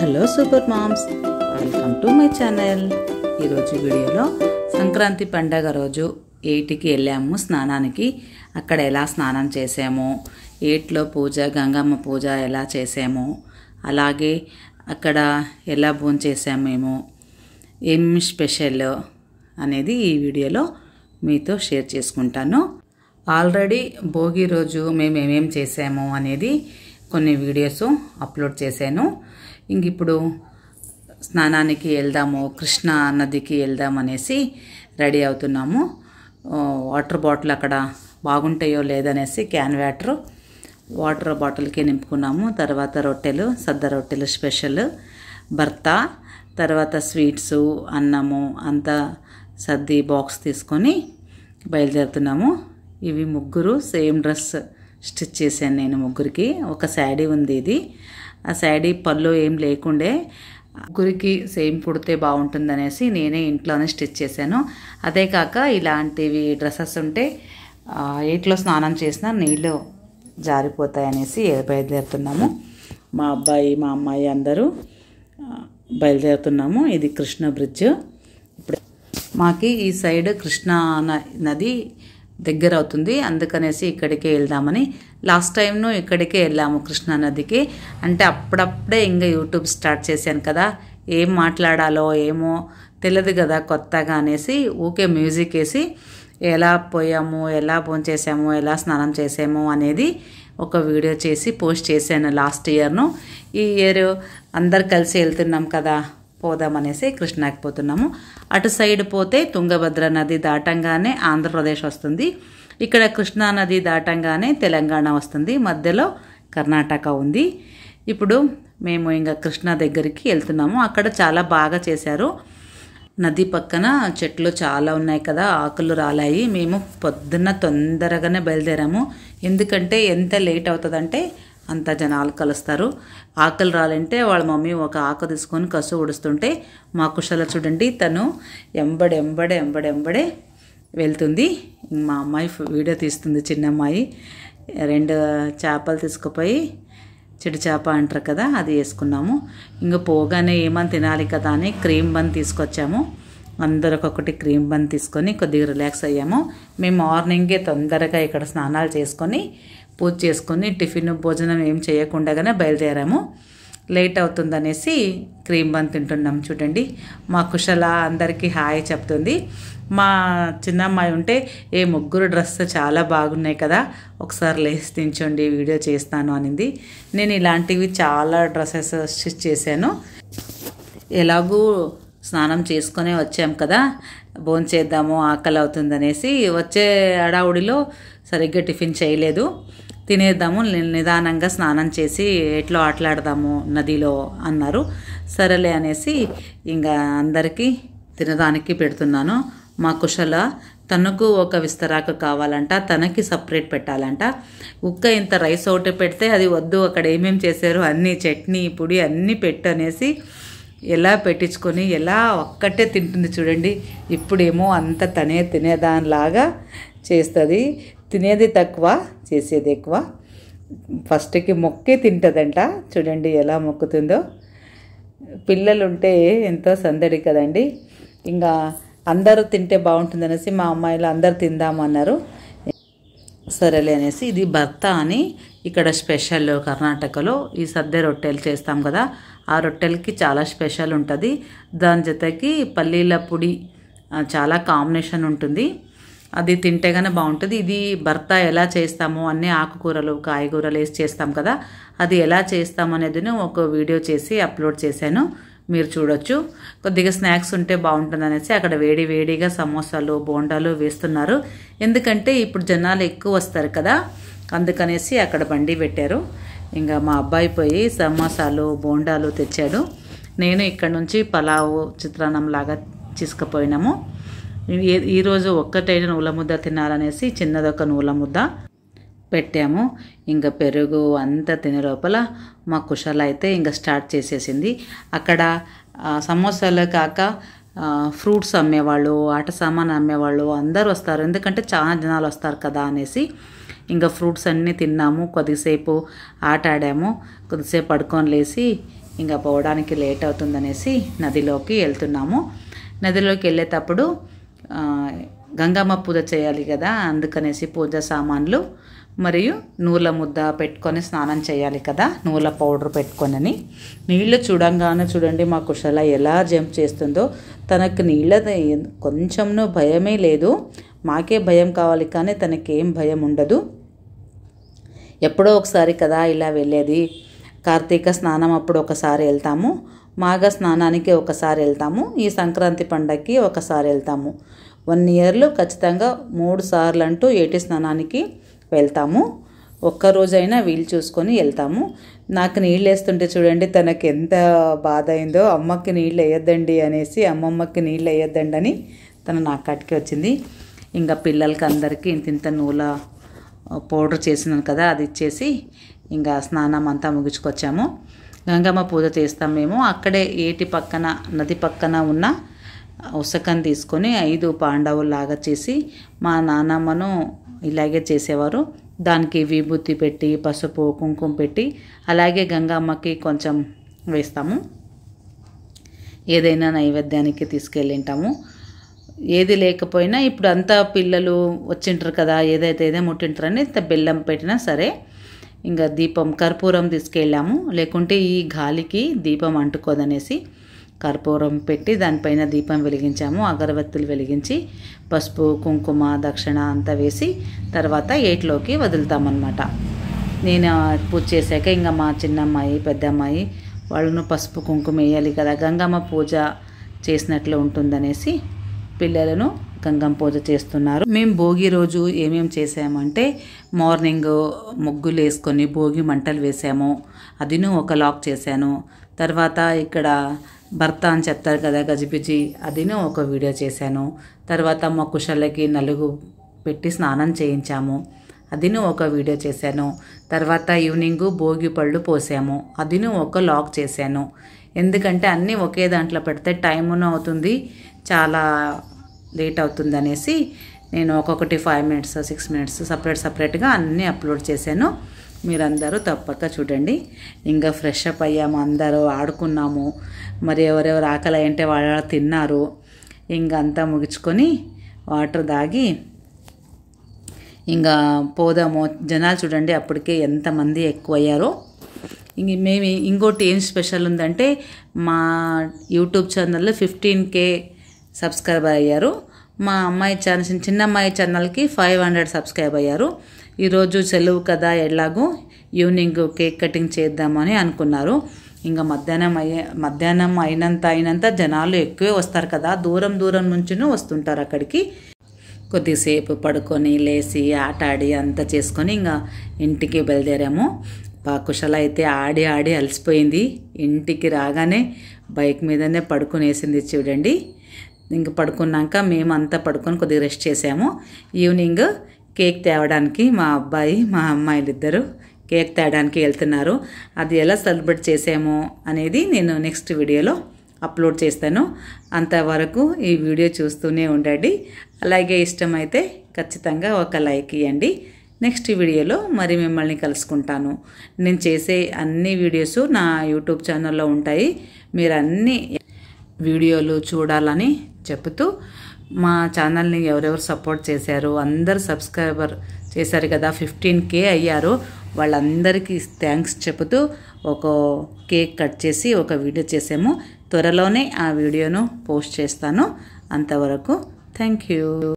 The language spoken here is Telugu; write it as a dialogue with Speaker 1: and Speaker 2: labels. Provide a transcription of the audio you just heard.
Speaker 1: hello super moms welcome to my channel ఈరోజు వీడియోలో సంక్రాంతి పండగ రోజు ఏటికి వెళ్ళాము స్నానానికి అక్కడ ఎలా స్నానం చేసాము ఏట్లో పూజ గంగమ్మ పూజ ఎలా చేసాము అలాగే అక్కడ ఎలా భోంచేసాము మేము ఏం స్పెషల్ అనేది ఈ వీడియోలో మీతో షేర్ చేసుకుంటాను ఆల్రెడీ భోగి రోజు మేము ఏమేమి చేసాము అనేది కొన్ని వీడియోస్ అప్లోడ్ చేశాను ఇంక ఇప్పుడు స్నానానికి వెళ్దాము కృష్ణా నదికి వెళ్దామనేసి రెడీ అవుతున్నాము వాటర్ బాటిల్ అక్కడ బాగుంటాయో లేదనేసి క్యాన్ వాటరు వాటర్ బాటిల్కి నింపుకున్నాము తర్వాత రొట్టెలు సద్ద రొట్టెలు స్పెషల్ భర్త తర్వాత స్వీట్స్ అన్నము అంతా సర్ది బాక్స్ తీసుకొని బయలుదేరుతున్నాము ఇవి ముగ్గురు సేమ్ డ్రెస్ స్టిచ్ చేశాను నేను ముగ్గురికి ఒక శాడీ ఉంది ఇది ఆ శాడీ పళ్ళు ఏం లేకుండే గురికి సేమ్ కుడితే బాగుంటుంది అనేసి నేనే ఇంట్లోనే స్టిచ్ చేశాను అదే కాక ఇలాంటివి డ్రెస్సెస్ ఉంటే ఏట్లో స్నానం చేసినా నీళ్ళు జారిపోతాయి అనేసి బయలుదేరుతున్నాము మా అబ్బాయి మా అమ్మాయి అందరూ బయలుదేరుతున్నాము ఇది కృష్ణ బ్రిడ్జ్ ఇప్పుడు మాకి ఈ సైడ్ కృష్ణా నది దగ్గర అవుతుంది అందుకనేసి ఇక్కడికే వెళ్దామని లాస్ట్ టైంను ఇక్కడికే వెళ్ళాము కృష్ణానదికి అంటే అప్పుడప్పుడే ఇంకా యూట్యూబ్ స్టార్ట్ చేశాను కదా ఏం మాట్లాడాలో ఏమో తెలియదు కదా కొత్తగా అనేసి ఊకే మ్యూజిక్ వేసి ఎలా పోయాము ఎలా చేసాము ఎలా స్నానం చేసాము అనేది ఒక వీడియో చేసి పోస్ట్ చేశాను లాస్ట్ ఇయర్ను ఈ ఇయర్ అందరు కలిసి వెళ్తున్నాం కదా పోదామనేసి కృష్ణాకి పోతున్నాము అటు సైడ్ పోతే తుంగభద్ర నది దాటంగానే ఆంధ్రప్రదేశ్ వస్తుంది ఇక్కడ కృష్ణా నది దాటంగానే తెలంగాణ వస్తుంది మధ్యలో కర్ణాటక ఉంది ఇప్పుడు మేము ఇంకా కృష్ణా దగ్గరికి వెళ్తున్నాము అక్కడ చాలా బాగా చేశారు నది పక్కన చెట్లు చాలా ఉన్నాయి కదా ఆకులు రాలాయి మేము పొద్దున్న తొందరగానే బయలుదేరాము ఎందుకంటే ఎంత లేట్ అవుతుందంటే అంతా జనాలు కలుస్తారు ఆకలి రాలంటే వాళ్ళ మమ్మీ ఒక ఆకు తీసుకొని కసు ఉడుస్తుంటే మా కుషల చూడండి తను ఎంబడి ఎంబడి ఎంబడి ఎంబడే వెళ్తుంది మా అమ్మాయి వీడియో తీస్తుంది చిన్న అమ్మాయి రెండు చేపలు తీసుకుపోయి చెడు చేప అంటారు కదా అది వేసుకున్నాము ఇంకా పోగానే ఏమని తినాలి కదా అని క్రీమ్ బన్ తీసుకొచ్చాము అందరూ ఒక్కొక్కటి క్రీమ్ బన్ తీసుకొని కొద్దిగా రిలాక్స్ అయ్యాము మేము మార్నింగే తొందరగా ఇక్కడ స్నానాలు చేసుకొని పూజ చేసుకొని టిఫిన్ భోజనం ఏం చేయకుండానే బయలుదేరాము లేట్ అవుతుందనేసి క్రీమ్ బన్ తింటున్నాం చూడండి మా కుశల అందరికీ హాయ్ చెప్తుంది మా చిన్నమ్మాయి ఉంటే ఏ ముగ్గురు డ్రెస్ చాలా బాగున్నాయి కదా ఒకసారి లేసి తించండి వీడియో చేస్తాను అనింది నేను ఇలాంటివి చాలా డ్రెస్సెస్ స్టిచ్ చేశాను ఎలాగూ స్నానం చేసుకునే వచ్చాం కదా భోంచేద్దాము ఆకలి అవుతుందనేసి వచ్చే హడావుడిలో సరిగ్గా టిఫిన్ చేయలేదు తినేద్దాము నిదానంగా స్నానం చేసి ఎట్లో ఆటలాడదాము నదిలో అన్నారు సరేలే అనేసి ఇంకా అందరికీ తినడానికి పెడుతున్నాను మా కుశల తనకు ఒక విస్తరాకు కావాలంట తనకి సపరేట్ పెట్టాలంట ఉక్క ఇంత రైస్ ఒకటి పెడితే అది వద్దు అక్కడ ఏమేమి చేశారు అన్నీ చట్నీ పొడి అన్నీ పెట్టు అనేసి ఎలా పెట్టించుకొని ఎలా ఒక్కటే తింటుంది చూడండి ఇప్పుడేమో అంత తనే తినేదానిలాగా చేస్తుంది తినేది తక్కువ చేసేది ఎక్కువ ఫస్ట్కి మొక్కే తింటుందంట చూడండి ఎలా మొక్కుతుందో పిల్లలు ఉంటే ఎంతో సందడి కదండి ఇంకా అందరూ తింటే బాగుంటుందనేసి మా అమ్మాయిలు అందరు తిందామన్నారు సరేలే అనేసి ఇది భర్త అని ఇక్కడ స్పెషల్ కర్ణాటకలో ఈ సద్దె రొట్టెలు చేస్తాం కదా ఆ రొట్టెలకి చాలా స్పెషల్ ఉంటుంది దాని జతకి పల్లీల పొడి చాలా కాంబినేషన్ ఉంటుంది అది తింటే తింటేగానే బాగుంటుంది ఇది భర్త ఎలా చేస్తామో అన్ని ఆకుకూరలు కాయగూరలు వేసి చేస్తాం కదా అది ఎలా చేస్తామనేది ఒక వీడియో చేసి అప్లోడ్ చేశాను మీరు చూడొచ్చు కొద్దిగా స్నాక్స్ ఉంటే బాగుంటుంది అనేసి అక్కడ వేడి వేడిగా సమోసాలు బోండాలు వేస్తున్నారు ఎందుకంటే ఇప్పుడు జనాలు ఎక్కువ వస్తారు కదా అందుకనేసి అక్కడ బండి పెట్టారు ఇంకా మా అబ్బాయి పోయి సమోసాలు బోండాలు తెచ్చాడు నేను ఇక్కడ నుంచి పలావు చిత్రాన్నం లాగా తీసుకుపోయినాము ఈరోజు ఒక్కటైన నువ్వుల ముద్ద తినాలనేసి చిన్నదొక నువ్వుల ముద్ద పెట్టాము ఇంకా పెరుగు అంతా తినే లోపల మా కుషాల అయితే ఇంకా స్టార్ట్ చేసేసింది అక్కడ సమోసాలు కాక ఫ్రూట్స్ అమ్మేవాళ్ళు ఆట సామాన్ అమ్మేవాళ్ళు అందరూ వస్తారు ఎందుకంటే చాలా జనాలు వస్తారు కదా అనేసి ఇంకా ఫ్రూట్స్ అన్నీ తిన్నాము కొద్దిసేపు ఆట ఆడాము కొద్దిసేపు పడుకొని లేచి ఇంకా పోవడానికి లేట్ అవుతుందనేసి నదిలోకి వెళ్తున్నాము నదిలోకి వెళ్ళేటప్పుడు గంగమ్మ పూజ చేయాలి కదా అందుకనేసి పూజ సామాన్లు మరియు నూల ముద్ద పెట్టుకొని స్నానం చేయాలి కదా నూల పౌడర్ పెట్టుకొని నీళ్ళు చూడంగానే చూడండి మా కుషల ఎలా జంప్ చేస్తుందో తనకు నీళ్ళ కొంచెం భయమే లేదు మాకే భయం కావాలి కానీ తనకేం భయం ఉండదు ఎప్పుడో ఒకసారి కదా ఇలా వెళ్ళేది కార్తీక స్నానం అప్పుడు ఒకసారి వెళ్తాము మాఘ స్నానానికి ఒకసారి వెళ్తాము ఈ సంక్రాంతి పండగకి ఒకసారి వెళ్తాము వన్ ఇయర్లో ఖచ్చితంగా మూడు సార్లు అంటూ ఏటి స్నానానికి వెళ్తాము ఒక్కరోజైనా వీలు చూసుకొని వెళ్తాము నాకు నీళ్ళు వేస్తుంటే చూడండి తనకి ఎంత బాధ అయిందో అమ్మకి నీళ్ళు వేయొద్దండి అనేసి అమ్మమ్మకి నీళ్ళు వేయొద్దండి అని తను నా కట్కి వచ్చింది ఇంకా పిల్లలకి అందరికీ ఇంత ఇంత నూల పౌడర్ చేసినాను కదా అది ఇచ్చేసి ఇంకా స్నానం అంతా ముగించుకొచ్చాము గంగమ్మ పూజ చేస్తాం మేము అక్కడే ఏటి పక్కన నది పక్కన ఉన్న ఉసకం తీసుకొని ఐదు పాండవుల్లాగా చేసి మా నానమ్మను ఇలాగే చేసేవారు దానికి విభూతి పెట్టి పసుపు కుంకుమ పెట్టి అలాగే గంగమ్మకి కొంచెం వేస్తాము ఏదైనా నైవేద్యానికి తీసుకెళ్ళింటాము ఏది లేకపోయినా ఇప్పుడు అంతా పిల్లలు వచ్చింటారు కదా ఏదైతే ఏదే ముట్టింటారని బెల్లం పెట్టినా సరే ఇంకా దీపం కర్పూరం తీసుకెళ్ళాము లేకుంటే ఈ గాలికి దీపం అంటుకోదనేసి కర్పూరం పెట్టి దానిపైన దీపం వెలిగించాము అగరబత్తులు వెలిగించి పసుపు కుంకుమ దక్షిణ అంతా వేసి తర్వాత ఏట్లోకి వదులుతామన్నమాట నేను పూజ చేశాక ఇంకా మా చిన్నమ్మాయి పెద్దమ్మాయి వాళ్ళను పసుపు కుంకుమ వేయాలి కదా గంగమ్మ పూజ చేసినట్లు ఉంటుందనేసి పిల్లలను గంగం పూజ చేస్తున్నారు మేము భోగి రోజు ఏమేం చేసామంటే మార్నింగ్ ముగ్గులు వేసుకొని భోగి మంటలు వేసాము అదిను ఒక లాక్ చేశాను తర్వాత ఇక్కడ భర్త అని చెప్తారు కదా గజిబిజి అదిను ఒక వీడియో చేశాను తర్వాత మా కుషలకి నలుగు పెట్టి స్నానం చేయించాము అదిను ఒక వీడియో చేశాను తర్వాత ఈవినింగ్ భోగి పళ్ళు పోసాము అదిను ఒక లాక్ చేశాను ఎందుకంటే అన్నీ ఒకే దాంట్లో పెడితే టైమును అవుతుంది చాలా లేట్ అవుతుందనేసి నేను ఒక్కొక్కటి five minutes six minutes separate సపరేట్గా అన్నీ అప్లోడ్ చేశాను మీరందరూ తప్పక చూడండి ఇంకా ఫ్రెష్ అప్ అయ్యాము అందరూ ఆడుకున్నాము మరి ఎవరెవరు ఆకలి అంటే వాళ్ళు తిన్నారు ఇంకా అంతా ముగించుకొని వాటర్ దాగి ఇంకా పోదాము జనాలు చూడండి అప్పటికే ఎంతమంది ఎక్కువయ్యారో ఇంక మేము ఇంకోటి ఏం స్పెషల్ ఉందంటే మా యూట్యూబ్ ఛానల్లో ఫిఫ్టీన్ కే సబ్స్క్రైబ్ అయ్యారు మా అమ్మాయి ఛానల్ చిన్న అమ్మాయి ఛానల్కి ఫైవ్ హండ్రెడ్ సబ్స్క్రైబ్ అయ్యారు ఈరోజు సెలవు కదా ఎలాగూ ఈవినింగ్ కేక్ కటింగ్ చేద్దామని అనుకున్నారు ఇంకా మధ్యాహ్నం అయ్యే మధ్యాహ్నం అయినంత అయినంత జనాలు ఎక్కువే వస్తారు కదా దూరం దూరం నుంచినూ వస్తుంటారు అక్కడికి కొద్దిసేపు పడుకొని లేచి ఆట ఆడి అంతా చేసుకొని ఇంకా ఇంటికి బయలుదేరాము కుశల అయితే ఆడి ఆడి అలసిపోయింది ఇంటికి రాగానే బైక్ మీదనే పడుకునేసింది చూడండి ఇంక పడుకున్నాక మేము అంతా పడుకొని కొద్దిగా రెస్ట్ చేసాము ఈవినింగ్ కేక్ తేవడానికి మా అబ్బాయి మా అమ్మాయిలు ఇద్దరు కేక్ తేడానికి వెళ్తున్నారు అది ఎలా సెలబ్రేట్ చేసాము అనేది నేను నెక్స్ట్ వీడియోలో అప్లోడ్ చేస్తాను అంతవరకు ఈ వీడియో చూస్తూనే ఉండండి అలాగే ఇష్టమైతే ఖచ్చితంగా ఒక లైక్ ఇవ్వండి నెక్స్ట్ వీడియోలో మరి మిమ్మల్ని కలుసుకుంటాను నేను చేసే అన్ని వీడియోస్ నా యూట్యూబ్ ఛానల్లో ఉంటాయి మీరు అన్నీ వీడియోలు చూడాలని చెబుతూ మా ఛానల్ని ఎవరెవరు సపోర్ట్ చేశారు అందరు సబ్స్క్రైబర్ చేశారు కదా ఫిఫ్టీన్ కే అయ్యారు వాళ్ళందరికీ థ్యాంక్స్ చెబుతూ ఒక కేక్ కట్ చేసి ఒక వీడియో చేసాము త్వరలోనే ఆ వీడియోను పోస్ట్ చేస్తాను అంతవరకు థ్యాంక్ యూ